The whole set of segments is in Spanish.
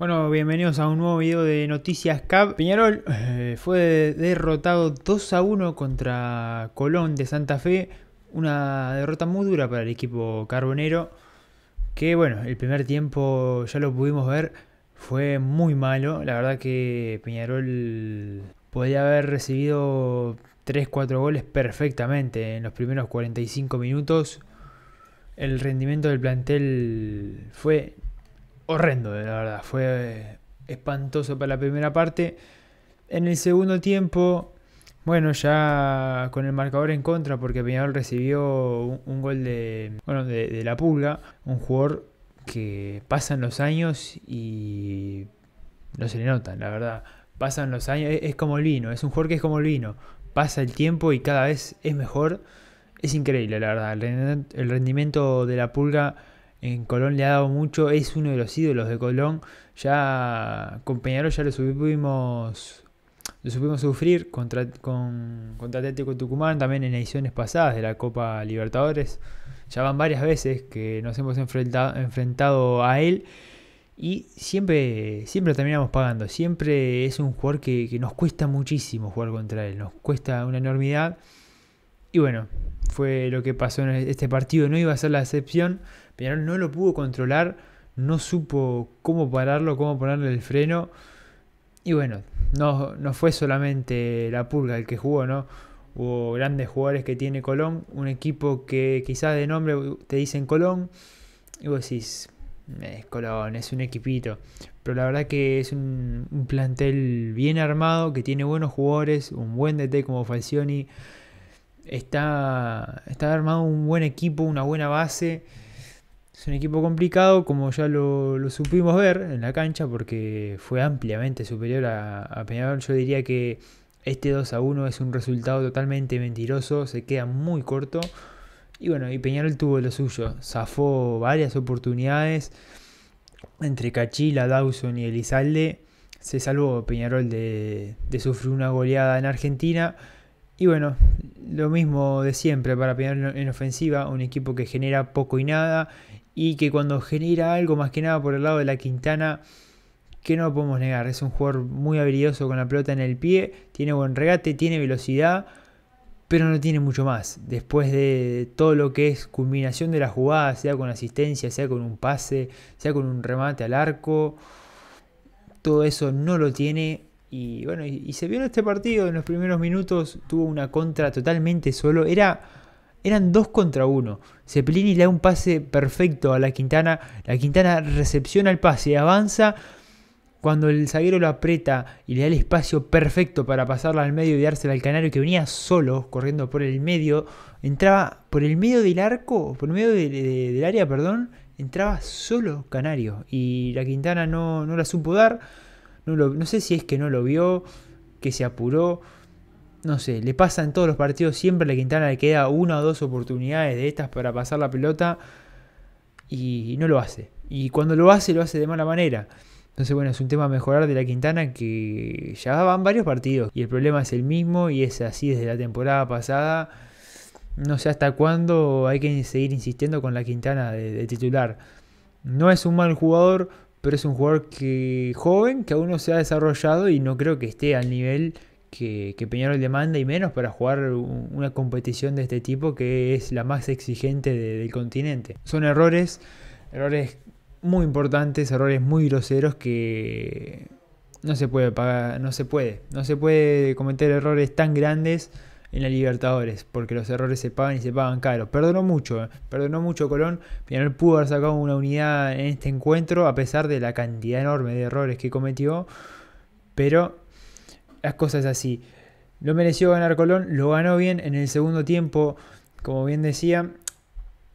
Bueno, bienvenidos a un nuevo video de Noticias Cab. Peñarol eh, fue derrotado 2 a 1 contra Colón de Santa Fe. Una derrota muy dura para el equipo carbonero. Que bueno, el primer tiempo ya lo pudimos ver. Fue muy malo. La verdad que Peñarol podía haber recibido 3-4 goles perfectamente en los primeros 45 minutos. El rendimiento del plantel fue horrendo, la verdad. Fue eh, espantoso para la primera parte. En el segundo tiempo, bueno, ya con el marcador en contra, porque Peñarol recibió un, gol de, bueno, de, la pulga, un jugador que pasan los años y no se le nota, la verdad. Pasan los años, e, es como el vino, es un jugador que es como el vino. Pasa el tiempo y cada vez es mejor. Es increíble, la verdad. El rendimiento de la pulga en Colón le ha dado mucho, es uno de los ídolos de Colón. Ya con Peñarol ya lo supimos, lo supimos sufrir contra, con, contra Atlético Tucumán, también en ediciones pasadas de la Copa Libertadores. Ya van varias veces que nos hemos enfrentado, a él y siempre, siempre terminamos pagando. Siempre es un jugador que nos cuesta muchísimo jugar contra él, nos cuesta una enormidad. Y bueno, fue lo que pasó en este partido, no iba a ser la excepción no lo pudo controlar, no supo cómo pararlo, cómo ponerle el freno. Y bueno, no, no fue solamente la pulga el que jugó, ¿no? Hubo grandes jugadores que tiene Colón, un equipo que quizás de nombre te dicen Colón, y vos decís, es Colón, es un equipito. Pero la verdad que es un, un, plantel bien armado, que tiene buenos jugadores, un buen DT como Falcioni. Está, está armado un buen equipo, una buena base. Es un equipo complicado, como ya lo, supimos ver en la cancha, porque fue ampliamente superior a, Peñarol. Yo diría que este 2 a 1 es un resultado totalmente mentiroso, se queda muy corto. Y bueno, y Peñarol tuvo lo suyo, zafó varias oportunidades entre Cachila, Dawson y Elizalde. Se salvó Peñarol de, de sufrir una goleada en Argentina. Y bueno, lo mismo de siempre para Peñarol en ofensiva, un equipo que genera poco y nada y que cuando genera algo, más que nada por el lado de la Quintana, que no podemos negar, es un jugador muy habilidoso con la pelota en el pie, tiene buen regate, tiene velocidad, pero no tiene mucho más. Después de todo lo que es culminación de la jugada, sea con asistencia, sea con un pase, sea con un remate al arco, todo eso no lo tiene. Y bueno, y, y se vio en este partido, en los primeros minutos tuvo una contra totalmente solo. Era eran dos contra uno. Cepelini le da un pase perfecto a la Quintana. La Quintana recepciona el pase, y avanza. Cuando el zaguero lo aprieta y le da el espacio perfecto para pasarla al medio y dársela al canario que venía solo, corriendo por el medio, entraba por el medio del arco, por el medio del área, perdón, entraba solo canario. Y la Quintana no, no la supo dar. No, no sé si es que no lo vio, que se apuró no sé, le pasa en todos los partidos, siempre a la Quintana le queda una o dos oportunidades de estas para pasar la pelota y no lo hace. Y cuando lo hace, lo hace de mala manera. Entonces, bueno, es un tema a mejorar de la Quintana que ya van varios partidos y el problema es el mismo y es así desde la temporada pasada. No sé hasta cuándo hay que seguir insistiendo con la Quintana de, titular. No es un mal jugador, pero es un jugador que joven, que aún no se ha desarrollado y no creo que esté al nivel que, Peñarol demanda y menos para jugar una competición de este tipo que es la más exigente del continente. Son errores, errores muy importantes, errores muy groseros que no se puede pagar, no se puede, no se puede cometer errores tan grandes en la Libertadores, porque los errores se pagan y se pagan caros Perdonó mucho, eh, perdonó mucho Colón. Peñarol pudo haber sacado una unidad en este encuentro, a pesar de la cantidad enorme de errores que cometió. Pero las cosas así. No mereció ganar Colón, lo ganó bien en el segundo tiempo, como bien decía.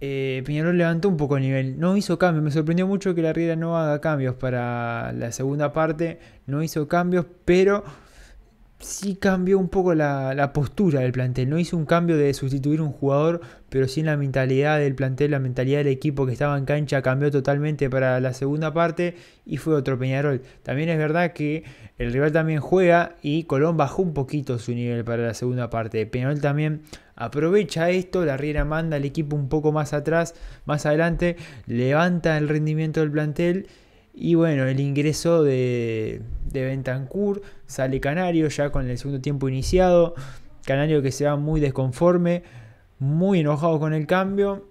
Eh, levantó un poco el nivel, no hizo cambios, me sorprendió mucho que la Riera no haga cambios para la segunda parte, no hizo cambios, pero sí cambió un poco la, postura del plantel. No hizo un cambio de sustituir un jugador, pero sí la mentalidad del plantel, la mentalidad del equipo que estaba en cancha cambió totalmente para la segunda parte y fue otro Peñarol. También es verdad que el rival también juega y Colón bajó un poquito su nivel para la segunda parte. Peñarol también aprovecha esto, la Riera manda al equipo un poco más atrás, más adelante, levanta el rendimiento del plantel y bueno, el ingreso de, de Bentancur sale Canario ya con el segundo tiempo iniciado. Canario que se va muy desconforme, muy enojado con el cambio.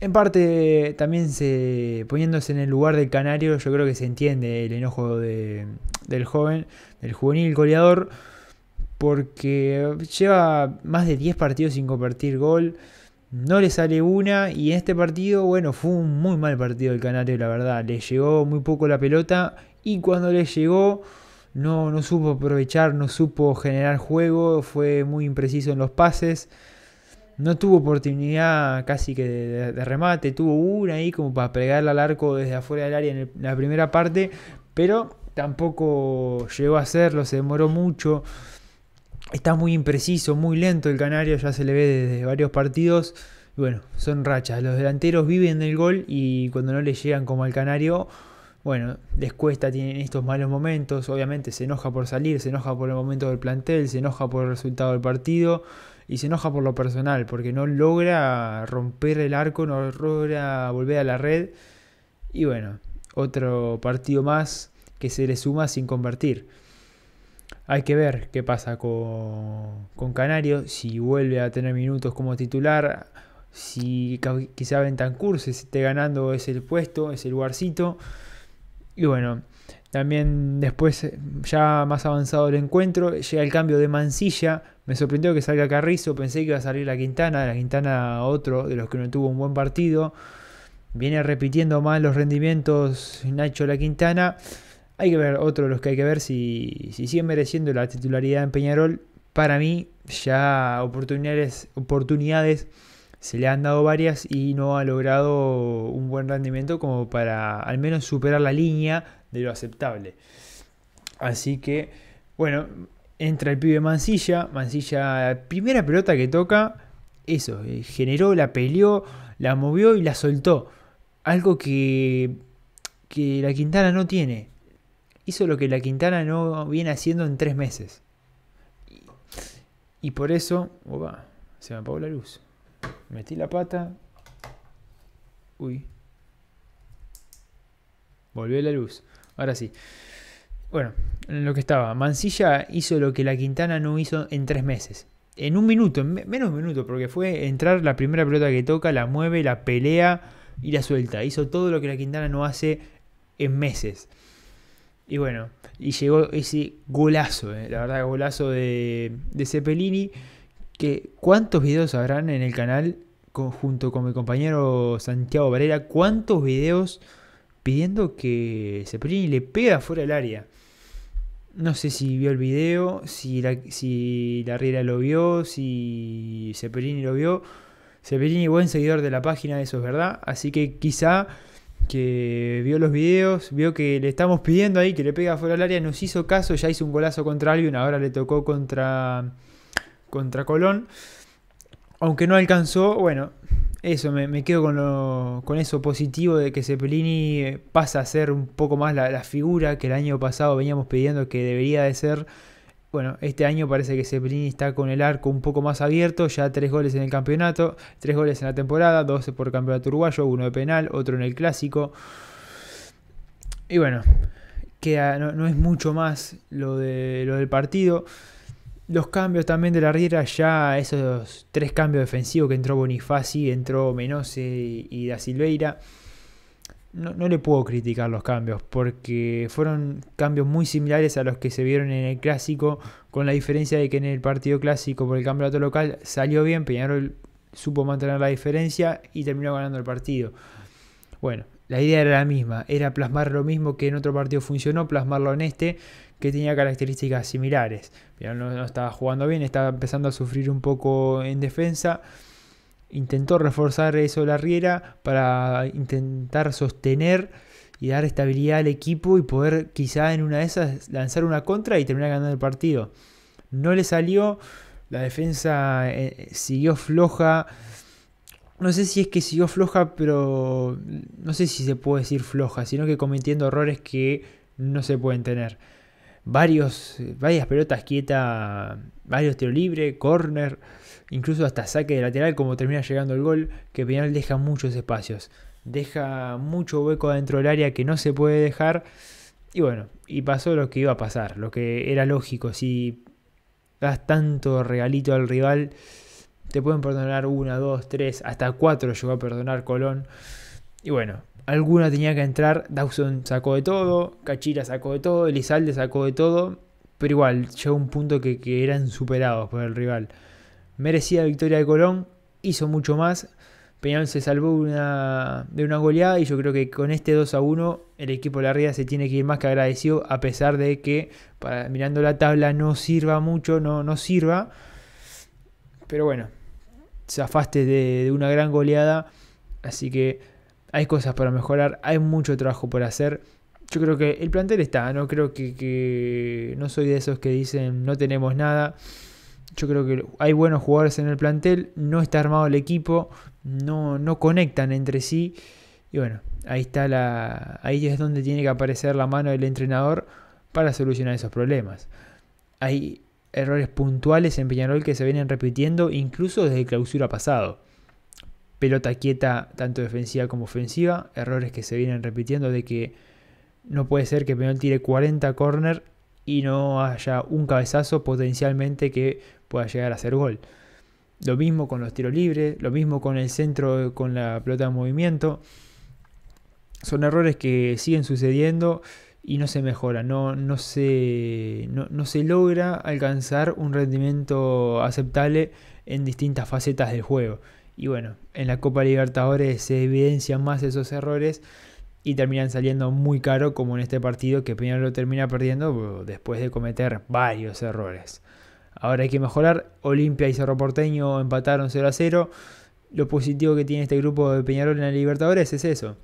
En parte también se, poniéndose en el lugar del Canario, yo creo que se entiende el enojo del joven, del juvenil goleador, porque lleva más de 10 partidos sin convertir gol no le sale una y en este partido, bueno, fue un muy mal partido el Canario, la verdad. Le llegó muy poco la pelota y cuando le llegó no, no supo aprovechar, no supo generar juego, fue muy impreciso en los pases. No tuvo oportunidad casi que de, remate, tuvo una ahí como para pegarle al arco desde afuera del área en, en la primera parte, pero tampoco llegó a hacerlo, se demoró mucho. Está muy impreciso, muy lento el Canario, ya se le ve desde varios partidos. Y bueno, son rachas. Los delanteros viven del gol y cuando no le llegan como al Canario, bueno, les cuesta, tienen estos malos momentos. Obviamente se enoja por salir, se enoja por el momento del plantel, se enoja por el resultado del partido y se enoja por lo personal, porque no logra romper el arco, no logra volver a la red. Y bueno, otro partido más que se le suma sin convertir. Hay que ver qué pasa con, con Canario, si vuelve a tener minutos como titular, si quizá tan se esté ganando ese puesto, ese lugarcito. Y bueno, también después, eh, ya más avanzado el encuentro, llega el cambio de Mancilla. Me sorprendió que salga Carrizo, pensé que iba a salir la Quintana, la Quintana otro de los que no tuvo un buen partido. Viene repitiendo más los rendimientos Nacho La Quintana. Hay que ver, otro de los que hay que ver si, si sigue mereciendo la titularidad en Peñarol. Para mí, ya oportunidades, oportunidades se le han dado varias y no ha logrado un buen rendimiento como para al menos superar la línea de lo aceptable. Así que, bueno, entra el pibe Mancilla. Mancilla, primera pelota que toca, eso, eh, generó, la peleó, la movió y la soltó. Algo que, que la Quintana no tiene hizo lo que la Quintana no viene haciendo en tres meses. Y, por eso, se me apagó la luz. Metí la pata. Uy. Volvió la luz. Ahora sí. Bueno, en lo que estaba. Mansilla hizo lo que la Quintana no hizo en tres meses. En un minuto, menos un minuto, porque fue entrar la primera pelota que toca, la mueve, la pelea y la suelta. Hizo todo lo que la Quintana no hace en meses. Y bueno, y llegó ese golazo, eh, la verdad, golazo de, de Que ¿Cuántos videos habrán en el canal junto con mi compañero Santiago Varela? ¿Cuántos videos pidiendo que Cepelini le pega fuera del área? No sé si vio el video, si la, si la Riera lo vio, si Cepelini lo vio. Cepelini, buen seguidor de la página, eso es verdad. Así que quizá que vio los videos, vio que le estamos pidiendo ahí que le pega fuera al área, nos hizo caso, ya hizo un golazo contra Albion, ahora le tocó contra, contra Colón. Aunque no alcanzó, bueno, eso, me, quedo con, lo, con eso positivo de que Cepelini eh, pasa a ser un poco más la, la figura que el año pasado veníamos pidiendo que debería de ser bueno, este año parece que Cepelini está con el arco un poco más abierto, ya tres goles en el campeonato, tres goles en la temporada, dos por campeonato uruguayo, uno de penal, otro en el clásico. Y bueno, no, es mucho más lo, de, lo del partido. Los cambios también de la Riera, ya esos tres cambios defensivos que entró Bonifaci, entró Menose y Da Silveira no, le puedo criticar los cambios, porque fueron cambios muy similares a los que se vieron en el clásico, con la diferencia de que en el partido clásico por el campeonato local salió bien, Peñarol supo mantener la diferencia y terminó ganando el partido. Bueno, la idea era la misma, era plasmar lo mismo que en otro partido funcionó, plasmarlo en este, que tenía características similares. Peñarol no estaba jugando bien, estaba empezando a sufrir un poco en defensa intentó reforzar eso la Riera para intentar sostener y dar estabilidad al equipo y poder quizá en una de esas lanzar una contra y terminar ganando el partido. No le salió, la defensa eh, siguió floja. No sé si es que siguió floja, pero no sé si se puede decir floja, sino que cometiendo errores que no se pueden tener. Varios, eh, varias pelotas quietas, varios tiro libre, corner incluso hasta saque de lateral, como termina llegando el gol, que Peñarol deja muchos espacios, deja mucho hueco dentro del área que no se puede dejar. Y bueno, y pasó lo que iba a pasar, lo que era lógico. Si das tanto regalito al rival, te pueden perdonar una, dos, tres, hasta cuatro llegó a perdonar Colón. Y bueno, alguna tenía que entrar. Dawson sacó de todo, Cachira sacó de todo, Elizalde sacó de todo. Pero igual, llegó un punto que, que eran superados por el rival. Merecida victoria de Colón, hizo mucho más. Peñal se salvó una, de una goleada y yo creo que con este 2 a 1 el equipo de la Ría se tiene que ir más que agradecido a pesar de que mirando la tabla no sirva mucho, no, sirva. Pero bueno, Se afaste de una gran goleada, así que hay cosas para mejorar, hay mucho trabajo por hacer. Yo creo que el plantel está, no creo que, que no soy de esos que dicen no tenemos nada. Yo creo que hay buenos jugadores en el plantel, no está armado el equipo, no, no conectan entre sí. Y bueno, ahí está la. Ahí es donde tiene que aparecer la mano del entrenador para solucionar esos problemas. Hay errores puntuales en Peñarol que se vienen repitiendo incluso desde clausura pasado. Pelota quieta, tanto defensiva como ofensiva, errores que se vienen repitiendo de que no puede ser que Peñarol tire 40 córner y no haya un cabezazo potencialmente que pueda llegar a hacer gol. Lo mismo con los tiros libres, lo mismo con el centro, con la pelota en movimiento. Son errores que siguen sucediendo y no se mejora, no, no, se, no, se logra alcanzar un rendimiento aceptable en distintas facetas del juego. Y bueno, en la Copa Libertadores se evidencian más esos errores y terminan saliendo muy caro como en este partido que Peñarol lo termina perdiendo después de cometer varios errores. Ahora hay que mejorar. Olimpia y Cerro Porteño empataron 0 a 0. Lo positivo que tiene este grupo de Peñarol en la Libertadores es eso.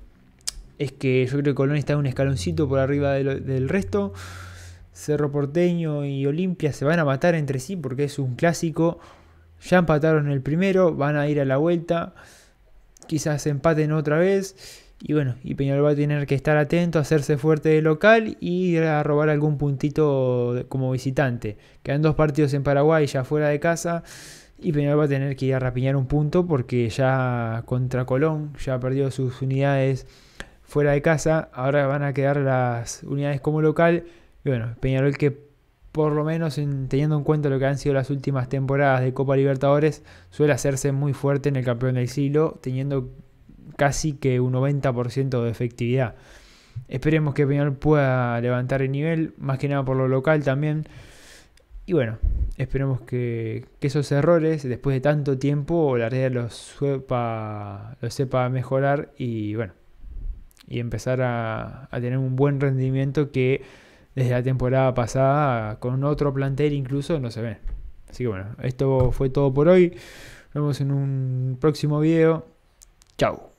Es que yo creo que Colón está un escaloncito por arriba del resto. Cerro Porteño y Olimpia se van a matar entre sí porque es un clásico. Ya empataron el primero, van a ir a la vuelta. Quizás empaten otra vez y bueno, y Peñarol va a tener que estar atento, hacerse fuerte de local y ir a robar algún puntito como visitante. Quedan dos partidos en Paraguay ya fuera de casa. Y Peñarol va a tener que ir a rapiñar un punto porque ya contra Colón ya ha perdió sus unidades fuera de casa. Ahora van a quedar las unidades como local. Y bueno, Peñarol que por lo menos teniendo en cuenta lo que han sido las últimas temporadas de Copa Libertadores, suele hacerse muy fuerte en el campeón del siglo, teniendo casi que un 90% de efectividad. Esperemos que Peñal pueda levantar el nivel, más que nada por lo local también. Y bueno, esperemos que, esos errores, después de tanto tiempo, la red los sepa, los sepa mejorar y bueno, y empezar a, a tener un buen rendimiento que desde la temporada pasada, con otro plantel incluso, no se ve. Así que bueno, esto fue todo por hoy. Nos vemos en un próximo video. Chao.